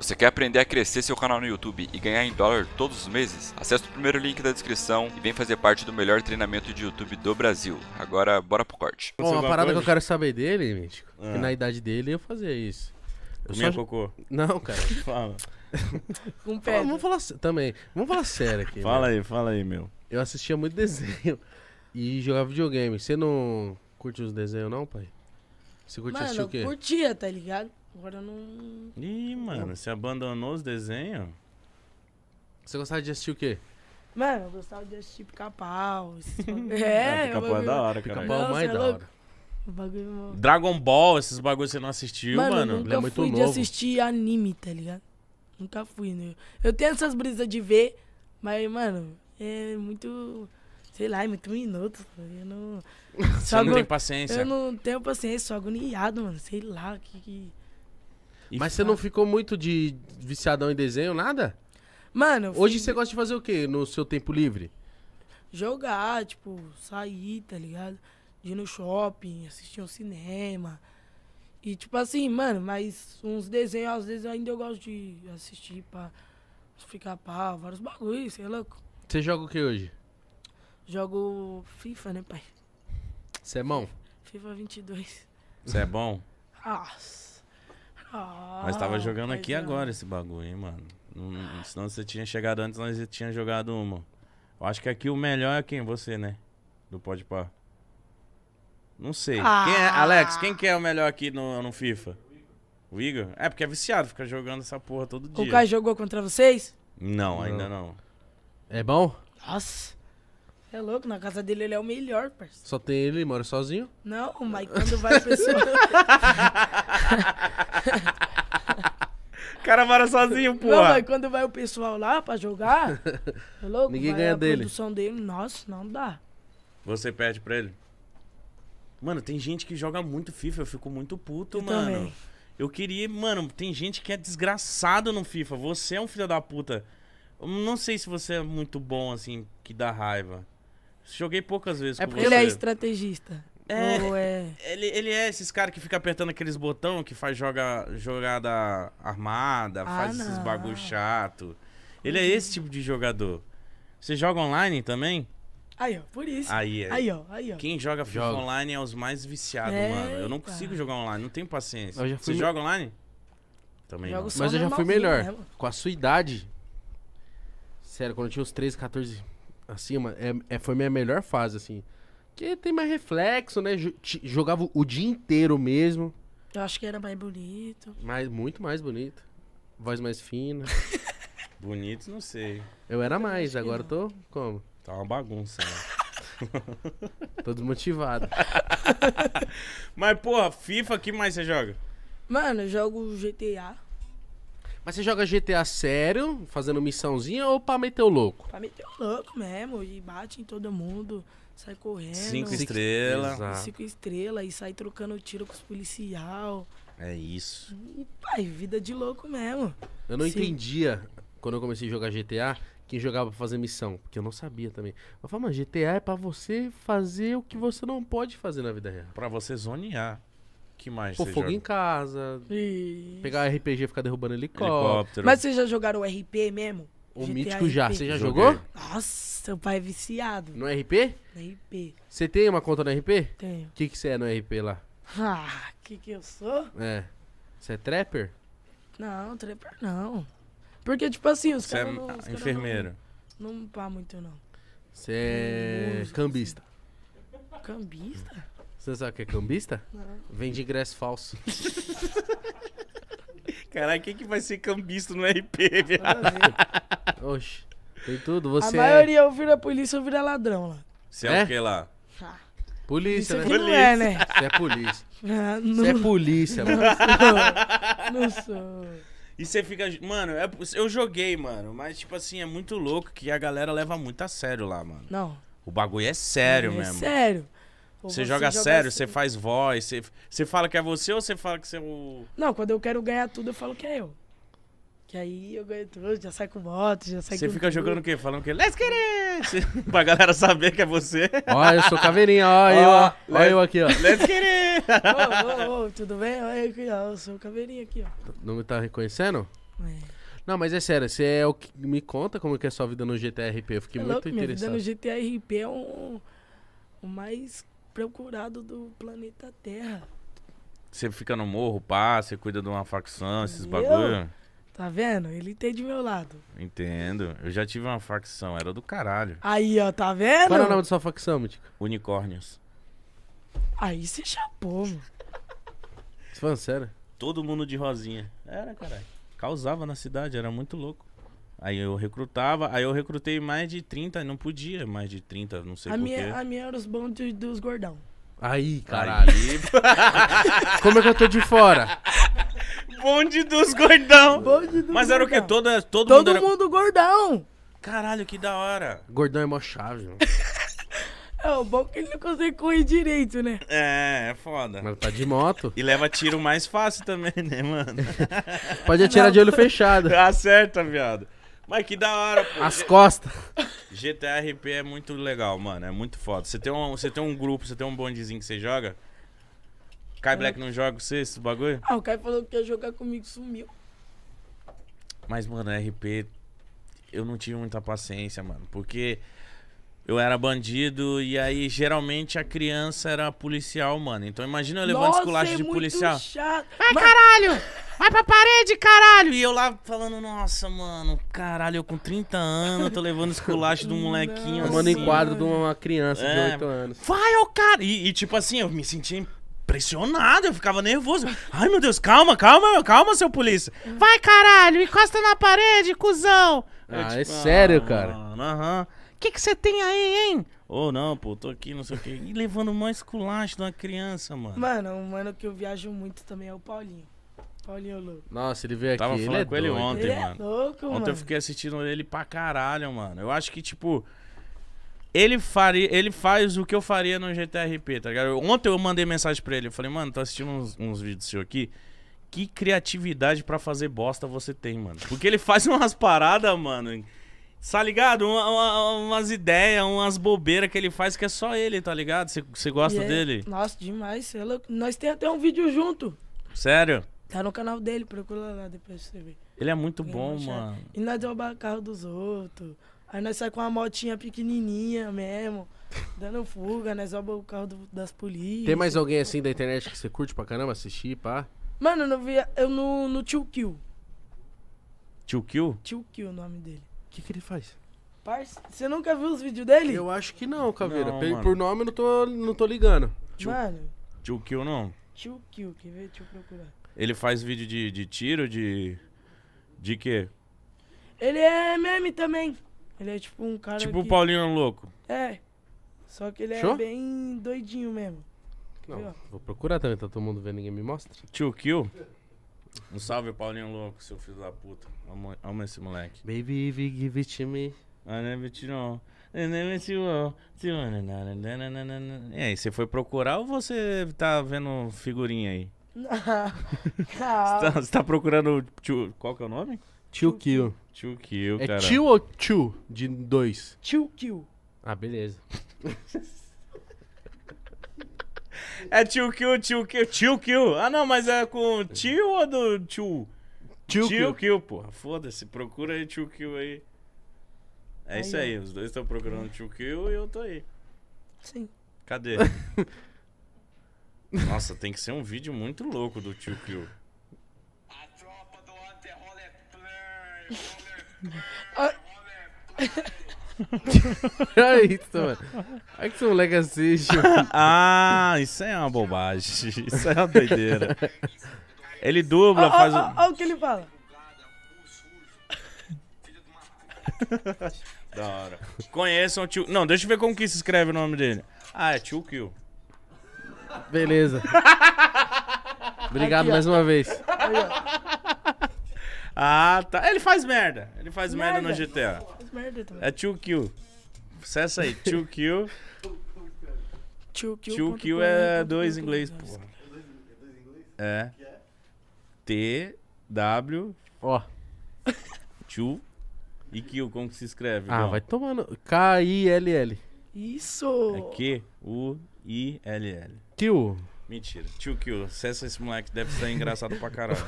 Você quer aprender a crescer seu canal no YouTube e ganhar em dólar todos os meses? Acesse o primeiro link da descrição e vem fazer parte do melhor treinamento de YouTube do Brasil. Agora, bora pro corte. Bom, uma parada que eu quero saber dele, Mítico, ah. que na idade dele eu fazia isso. Comia só... cocô? Não, cara. Fala. Com Vamos falar também. Vamos falar sério aqui. fala meu. Né? aí, fala aí, meu. Eu assistia muito desenho e jogava videogame. Você não curte os desenhos, não, pai? Você curte Mano, o quê? Eu curtia, tá ligado? Agora não. Ih, mano, você abandonou os desenhos? Você gostava de assistir o quê? Mano, eu gostava de assistir pica-pau. é, é pica-pau é da hora, cara. Pica-pau é, é da louco. hora. Bagulho... É Dragon Ball, esses bagulhos você não assistiu, mano. mano. Nunca Ele é muito fui novo. de assistir anime, tá ligado? Nunca fui, né? Eu tenho essas brisas de ver, mas, mano, é muito. Sei lá, é muito minuto. Tá eu não. Você não tem paciência? Eu não tenho paciência, sou agoniado, mano. Sei lá, que. que... E Mas você não ficou muito de viciadão em desenho, nada? Mano. Hoje você gosta de fazer o quê no seu tempo livre? Jogar, tipo, sair, tá ligado? De ir no shopping, assistir um cinema. E tipo assim, mano, mas uns desenhos, às vezes ainda eu gosto de assistir pra ficar pau, vários bagulhos, sei é louco. Você joga o que hoje? Jogo FIFA, né, pai? Você é bom? FIFA 22. Você é bom? Nossa. Mas tava oh, jogando aqui agora esse bagulho, hein, mano. Se não, senão você tinha chegado antes, nós tinha jogado uma. Eu acho que aqui o melhor é quem? Você, né? Do Pode Par. Não sei. Ah. Quem é, ah. Alex, quem que é o melhor aqui no, no FIFA? O Igor? É, porque é viciado, fica jogando essa porra todo dia. O Kai jogou contra vocês? Não, não, ainda não. É bom? Nossa. É louco, na casa dele ele é o melhor, parceiro. Só tem ele, mora sozinho? Não, mas quando vai pessoa. O cara mora sozinho, pô. Não, mas quando vai o pessoal lá pra jogar, é louco, Ninguém ganha a dele. produção dele, nossa, não dá. Você pede pra ele? Mano, tem gente que joga muito FIFA, eu fico muito puto, eu mano. Também. Eu queria, mano, tem gente que é desgraçado no FIFA. Você é um filho da puta. Eu não sei se você é muito bom assim que dá raiva. Joguei poucas vezes é porque você. ele é estrategista. É, é... Ele, ele é esses caras que fica apertando aqueles botão que faz joga, jogada armada, ah, faz não. esses bagulho chato. Ele é esse tipo de jogador. Você joga online também? Aí, ó, por isso. Aí, é. aí ó, aí, ó. Quem joga FIFA online é os mais viciados, mano. Eu não consigo jogar online, não tenho paciência. Você me... joga online? Também não. Mas eu já fui melhor. Né, Com a sua idade, sério, quando eu tinha uns 13, 14 acima, é, é, foi minha melhor fase, assim. Que tem mais reflexo, né? Jogava o dia inteiro mesmo. Eu acho que era mais bonito. mais muito mais bonito. Voz mais fina. bonito, não sei. Eu era mais, agora eu tô como? Tá uma bagunça, né? tô desmotivado. Mas, porra, FIFA, que mais você joga? Mano, eu jogo GTA. Mas você joga GTA sério, fazendo missãozinha ou pra meter o louco? Pra meter o louco mesmo, e bate em todo mundo. Sai correndo. Cinco estrelas. Cinco estrelas e sai trocando tiro com os policial. É isso. E, pai, vida de louco mesmo. Eu não Sim. entendia quando eu comecei a jogar GTA quem jogava pra fazer missão, porque eu não sabia também. Eu falava, mas GTA é pra você fazer o que você não pode fazer na vida real. Pra você zonear. Que mais? Pô, fogo joga? em casa. Isso. Pegar RPG e ficar derrubando helicóptero. helicóptero. Mas vocês já jogaram RP mesmo? O GTA Mítico RP. já. Você já Joguei. jogou? Nossa, seu pai é viciado. No RP? No RP. Você tem uma conta no RP? Tenho. O que, que você é no RP lá? Ah, o que, que eu sou? É. Você é trapper? Não, trapper não. Porque, tipo assim, os caras. Você é não, os enfermeiro. Não, não pá muito, não. Você é cambista. Assim. Cambista? Você sabe o que é cambista? Não. Vende ingresso falso. Caralho, quem que vai ser cambista no RP, velho? Tá Oxe, tem tudo. Você a é- maioria é... ou vira polícia ou vira ladrão lá. Você é, é o que lá? Polícia, né? Polícia. Não é, né? Você é polícia. não... Você é polícia, mano. Não sou. Não sou. E você fica. Mano, é... eu joguei, mano. Mas, tipo assim, é muito louco que a galera leva muito a sério lá, mano. Não. O bagulho é sério é mesmo. É sério. Você joga, joga sério, você faz voz, você, você fala que é você ou você fala que você é o. Não, quando eu quero ganhar tudo, eu falo que é eu. Que aí eu ganho tudo, já sai com moto, já sai Você fica tudo. jogando o quê? Falando o quê? Let's get it! pra galera saber que é você. Ó, eu sou caveirinha, ó, ó, eu, ó, ó eu aqui, ó. Let's get it! Ô, oh, tudo bem? Olha aqui, ó, eu sou caveirinha aqui, ó. Não me tá reconhecendo? É. Não, mas é sério, você é o que me conta como que é a sua vida no GTRP. Eu fiquei é muito interessado. Minha vida no GTRP é um... o mais procurado do planeta Terra. Você fica no morro, pá, você cuida de uma facção, esses eu, bagulho. Tá vendo? Ele tem de meu lado. Entendo. Eu já tive uma facção, era do caralho. Aí, ó, tá vendo? Qual é o nome da sua facção, Mítico? Unicórnios. Aí você chapou, mano. Você tá falando sério? Todo mundo de rosinha. Era, caralho. Causava na cidade, era muito louco. Aí eu recrutava, aí eu recrutei mais de 30, não podia mais de 30, não sei a porquê. Minha, a minha era os bandos dos gordão. Aí, caralho. Como é que eu tô de fora? Bonde dos gordão. Bonde dos Mas gordão. era o quê? Todo, todo, todo mundo, era... mundo gordão. Caralho, que da hora. Gordão é mó chave, É, o bom que ele não consegue correr direito, né? É, é foda. Mas tá de moto. E leva tiro mais fácil também, né, mano? Pode atirar não. de olho fechado. Acerta, viado. Mas que da hora, pô. As costas. GTRP é muito legal, mano. É muito foda. Você tem um, você tem um grupo, você tem um bondezinho que você joga. Kai Black não joga com você, esse bagulho? Ah, o Kai falou que ia jogar comigo, sumiu. Mas, mano, RP, eu não tive muita paciência, mano. Porque eu era bandido, e aí geralmente a criança era policial, mano. Então imagina eu levando Nossa, esculacho é de policial. Chato. Vai, ah, caralho! Vai pra parede, caralho! E eu lá falando, nossa, mano, caralho, eu com 30 anos tô levando esculacho de um molequinho Tomando assim. em quadro de uma criança é, de 8 anos. Vai, ô cara! E, e, tipo assim, eu me sentia impressionado, eu ficava nervoso. Ai, meu Deus, calma, calma, calma, seu polícia. Vai, caralho, encosta na parede, cuzão! Ah, eu, é tipo, é sério, ah, cara? Aham. Uh -huh que que você tem aí, hein? Ô, oh, não, pô, tô aqui, não sei o quê. E levando mais culacho de uma criança, mano. Mano, um mano que eu viajo muito também é o Paulinho. Paulinho louco. Nossa, ele veio aqui. Tava ele falando é com doido. ele ontem, ele é mano. É louco, ontem mano. eu fiquei assistindo ele pra caralho, mano. Eu acho que, tipo. Ele, faria, ele faz o que eu faria no GTRP, tá ligado? Ontem eu mandei mensagem pra ele. Eu falei, mano, tô assistindo uns, uns vídeos seu aqui. Que criatividade pra fazer bosta você tem, mano. Porque ele faz umas paradas, mano. Tá ligado? Uma, uma, umas ideias, umas bobeiras que ele faz que é só ele, tá ligado? Você gosta é dele? Nossa, demais. Ela... É nós temos até um vídeo junto. Sério? Tá no canal dele, procura lá depois pra você ver. Ele é muito bom, é. mano. E nós derrubamos o carro dos outros. Aí nós saímos com uma motinha pequenininha mesmo, dando fuga, nós roubamos o carro do, das polícias. Tem mais alguém assim da internet que você curte pra caramba assistir, pá? Mano, eu não via. Eu no, no Tio Kill. Tio Kill? Tio Kill o nome dele que, que ele faz? você nunca viu os vídeos dele? Eu acho que não, Caveira. Não, por nome eu não tô, não tô ligando. Tio- Mano, Tio Kill não. tio Kill, quer ver? Deixa eu procurar. Ele faz vídeo de, de tiro, de. De quê? Ele é meme também. Ele é tipo um cara. tipo o Paulinho Louco. É. Só que ele é bem doidinho mesmo. Vou procurar também, tá todo mundo vendo, ninguém me mostra. Tio Kill? Um salve, Paulinho Louco, seu filho da puta. Amo, amo esse moleque. Baby, you give it to me. I never know. I never know. E aí, você foi procurar ou você tá vendo figurinha aí? Você tá, tá procurando. Tio, qual que é o nome? Tio Kill. Tio Kill, é cara. É tio ou tio de dois? Tio Kill. Ah, beleza. É tio Kill, tio Kill, tio Kill. Ah, não, mas é com tio ou do tio? Tio, tio Kill, porra. Foda-se, procura aí tio Kill aí. É aí, isso aí, ó. os dois estão procurando tio Kill e eu tô aí. Sim. Cadê? Nossa, tem que ser um vídeo muito louco do tio Kill. A tropa do Anterroller Player. É isso, mano. É que seu moleque assiste. Ah, isso é uma bobagem. Isso é uma doideira. Ele dubla, faz o. Olha o que ele fala. Da hora. Conheçam o tio. Não, deixa eu ver como que se escreve o nome dele. Ah, é tio Kill. Beleza. Obrigado Aqui, mais uma vez. Aí, Ah, tá. Ele faz merda. Ele faz merda, no Merda. GTA merda também. É 2Q. Acessa aí, Tio q 2Q. 2Q é dois em inglês, né? É. T, W. Ó. Tio. e Q, como que se escreve? Ah, vai tomando. K-I-L-L. Isso! É Q-U-I-L-L. Q. Mentira. Tio Q, acessa esse moleque, deve ser engraçado pra caralho.